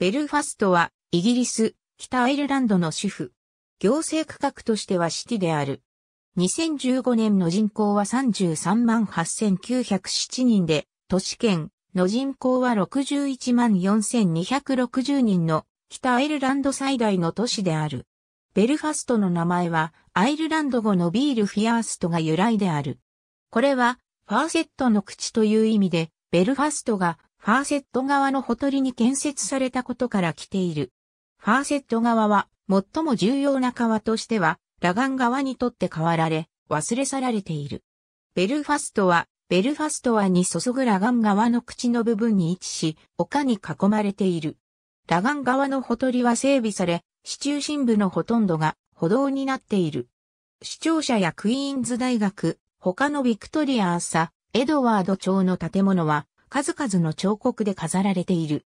ベルファストは、イギリス、北アイルランドの主婦。行政区画としてはシティである。2015年の人口は33万8907人で、都市圏の人口は61万4260人の北アイルランド最大の都市である。ベルファストの名前はアイルランド語のビールフィアーストが由来である。これはファーセットの口という意味で、ベルファストがファーセット側のほとりに建設されたことから来ている。ファーセット側は最も重要な川としては、ラガン側にとって変わられ、忘れ去られている。ベルファストは、ベルファスト湾に注ぐラガン川の口の部分に位置し、丘に囲まれている。ラガン川のほとりは整備され、市中心部のほとんどが歩道になっている。市庁舎やクイーンズ大学、他のビクトリアーサ、エドワード町の建物は、数々の彫刻で飾られている。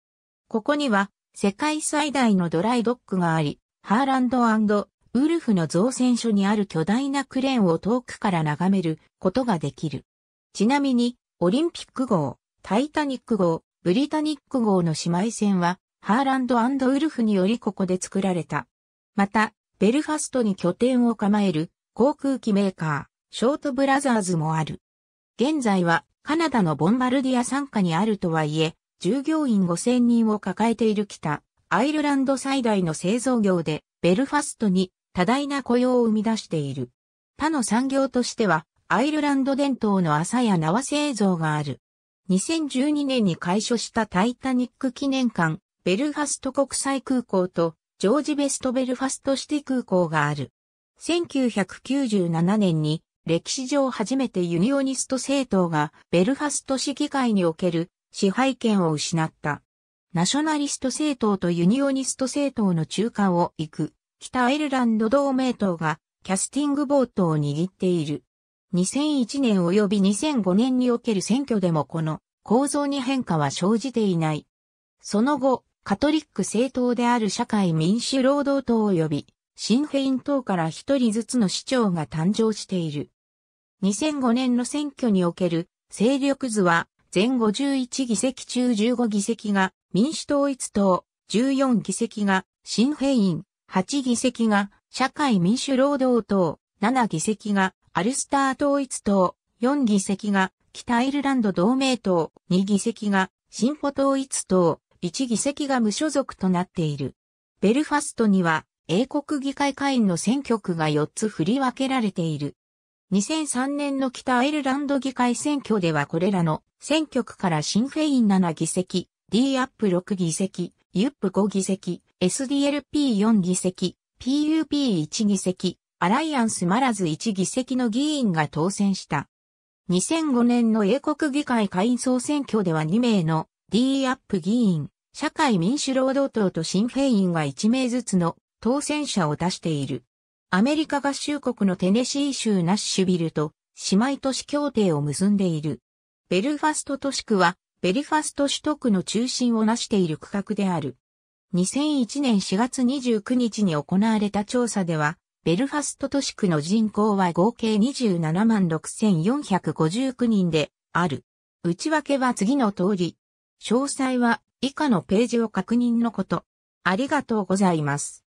ここには、世界最大のドライドックがあり、ハーランドウルフの造船所にある巨大なクレーンを遠くから眺めることができる。ちなみに、オリンピック号、タイタニック号、ブリタニック号の姉妹船は、ハーランドウルフによりここで作られた。また、ベルファストに拠点を構える航空機メーカー、ショートブラザーズもある。現在はカナダのボンバルディア参加にあるとはいえ、従業員5000人を抱えている北、アイルランド最大の製造業で、ベルファストに多大な雇用を生み出している。他の産業としては、アイルランド伝統の朝や縄製造がある。2012年に開所したタイタニック記念館、ベルファスト国際空港と、ジョージ・ベスト・ベルファストシティ空港がある。1997年に歴史上初めてユニオニスト政党がベルファスト市議会における支配権を失った。ナショナリスト政党とユニオニスト政党の中間を行く北アイルランド同盟党がキャスティングボートを握っている。2001年及び2005年における選挙でもこの構造に変化は生じていない。その後、カトリック政党である社会民主労働党及び、新フェイン党から一人ずつの市長が誕生している。2005年の選挙における勢力図は全51議席中15議席が民主統一党、14議席が新兵員、8議席が社会民主労働党、7議席がアルスター統一党、4議席が北アイルランド同盟党、2議席が進歩統一党、1議席が無所属となっている。ベルファストには英国議会会員の選挙区が4つ振り分けられている。2003年の北アイルランド議会選挙ではこれらの選挙区からシンフェイン7議席、D アップ6議席、ユップ5議席、SDLP4 議席、PUP1 議席、アライアンスマラズ1議席の議員が当選した。2005年の英国議会会員総選挙では2名の D アップ議員、社会民主労働党とシンフェインが1名ずつの当選者を出している。アメリカ合衆国のテネシー州ナッシュビルと姉妹都市協定を結んでいる。ベルファスト都市区は、ベルファスト首都区の中心を成している区画である。2001年4月29日に行われた調査では、ベルファスト都市区の人口は合計27万6459人である。内訳は次の通り。詳細は以下のページを確認のこと。ありがとうございます。